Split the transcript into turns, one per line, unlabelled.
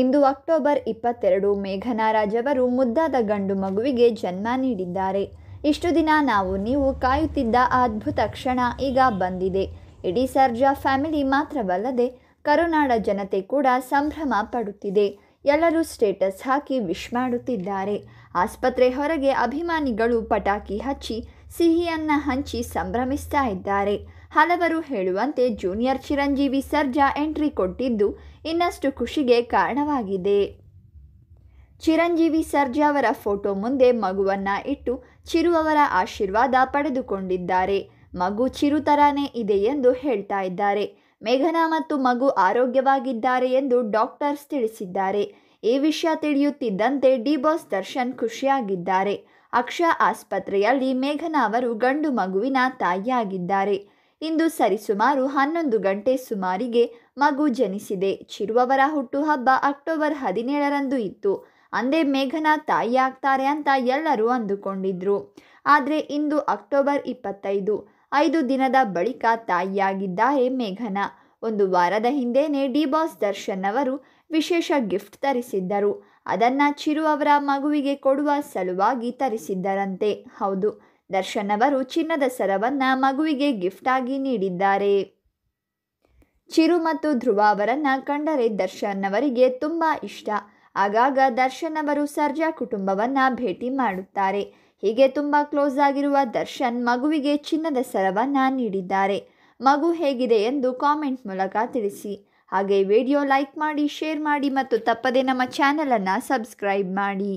ಇಂದು October ಇಪ್ಪತ್ತೆರಡು ಮೇಘನಾ ಅವರು ಮುದ್ದಾದ ಗಂಡು ಮಗುವಿಗೆ ಜನ್ಮ ನೀಡಿದ್ದಾರೆ ಇಷ್ಟು ದಿನ ನಾವು ನೀವು ಕಾಯುತ್ತಿದ್ದ ಅದ್ಭುತ ಕ್ಷಣ ಈಗ ಬಂದಿದೆ ಇಡೀ ಸರ್ಜಾ ಫ್ಯಾಮಿಲಿ ಮಾತ್ರವಲ್ಲದೆ ಕರುನಾಡ ಜನತೆ ಕೂಡ ಸಂಭ್ರಮ ಪಡುತ್ತಿದೆ ಎಲ್ಲರೂ ಸ್ಟೇಟಸ್ ಹಾಕಿ ವಿಶ್ ಮಾಡುತ್ತಿದ್ದಾರೆ ಆಸ್ಪತ್ರೆ ಹೊರಗೆ ಅಭಿಮಾನಿಗಳು ಪಟಾಕಿ ಹಚ್ಚಿ ಸಿಹಿಯನ್ನು ಹಂಚಿ ಸಂಭ್ರಮಿಸ್ತಾ ಇದ್ದಾರೆ ಹಲವರು ಹೇಳುವಂತೆ ಜೂನಿಯರ್ ಚಿರಂಜೀವಿ ಸರ್ಜಾ ಎಂಟ್ರಿ ಕೊಟ್ಟಿದ್ದು ಇನ್ನಷ್ಟು ಖುಷಿಗೆ ಕಾರಣವಾಗಿದೆ ಚಿರಂಜೀವಿ ಸರ್ಜಾ ಅವರ ಫೋಟೋ ಮುಂದೆ ಮಗುವನ್ನ ಇಟ್ಟು ಚಿರು ಆಶೀರ್ವಾದ ಪಡೆದುಕೊಂಡಿದ್ದಾರೆ ಮಗು ಚಿರು ತರಾನೇ ಇದೆ ಎಂದು ಹೇಳ್ತಾ ಇದ್ದಾರೆ ಮೇಘನಾ ಮತ್ತು ಮಗು ಆರೋಗ್ಯವಾಗಿದ್ದಾರೆ ಎಂದು ಡಾಕ್ಟರ್ಸ್ ತಿಳಿಸಿದ್ದಾರೆ ಈ ವಿಷಯ ತಿಳಿಯುತ್ತಿದ್ದಂತೆ ಡಿ ಬಾಸ್ ದರ್ಶನ್ ಖುಷಿಯಾಗಿದ್ದಾರೆ ಅಕ್ಷ ಆಸ್ಪತ್ರೆಯಲ್ಲಿ ಮೇಘನಾ ಅವರು ಗಂಡು ಮಗುವಿನ ತಾಯಿಯಾಗಿದ್ದಾರೆ ಇಂದು ಸರಿಸುಮಾರು ಹನ್ನೊಂದು ಗಂಟೆ ಸುಮಾರಿಗೆ ಮಗು ಜನಿಸಿದೆ ಚಿರುವವರ ಹುಟ್ಟುಹಬ್ಬ ಅಕ್ಟೋಬರ್ ಹದಿನೇಳರಂದು ಇತ್ತು ಅಂದೇ ಮೇಘನಾ ತಾಯಿಯಾಗ್ತಾರೆ ಅಂತ ಎಲ್ಲರೂ ಅಂದುಕೊಂಡಿದ್ರು ಆದರೆ ಇಂದು ಅಕ್ಟೋಬರ್ ಇಪ್ಪತ್ತೈದು ಐದು ದಿನದ ಬಳಿಕ ತಾಯಿಯಾಗಿದ್ದಾರೆ ಮೇಘನಾ ಒಂದು ವಾರದ ಹಿಂದೆಯೇ ಡಿ ಬಾಸ್ ದರ್ಶನ್ ಅವರು ವಿಶೇಷ ಗಿಫ್ಟ್ ತರಿಸಿದ್ದರು ಅದನ್ನು ಚಿರುವವರ ಮಗುವಿಗೆ ಕೊಡುವ ಸಲುವಾಗಿ ತರಿಸಿದ್ದರಂತೆ ಹೌದು ದರ್ಶನ್ ಅವರು ಚಿನ್ನದ ಸರವನ್ನು ಮಗುವಿಗೆ ಗಿಫ್ಟ್ ಆಗಿ ನೀಡಿದ್ದಾರೆ ಚಿರು ಮತ್ತು ಧ್ರುವ ಅವರನ್ನು ಕಂಡರೆ ದರ್ಶನ್ ಅವರಿಗೆ ತುಂಬ ಇಷ್ಟ ಆಗಾಗ ದರ್ಶನ್ ಅವರು ಸರ್ಜಾ ಕುಟುಂಬವನ್ನು ಭೇಟಿ ಮಾಡುತ್ತಾರೆ ಹೀಗೆ ತುಂಬ ಕ್ಲೋಸ್ ಆಗಿರುವ ದರ್ಶನ್ ಮಗುವಿಗೆ ಚಿನ್ನದ ಸರವನ್ನು ನೀಡಿದ್ದಾರೆ ಮಗು ಹೇಗಿದೆ ಎಂದು ಕಾಮೆಂಟ್ ಮೂಲಕ ತಿಳಿಸಿ ಹಾಗೆ ವಿಡಿಯೋ ಲೈಕ್ ಮಾಡಿ ಶೇರ್ ಮಾಡಿ ಮತ್ತು ತಪ್ಪದೇ ನಮ್ಮ ಚಾನಲನ್ನು ಸಬ್ಸ್ಕ್ರೈಬ್ ಮಾಡಿ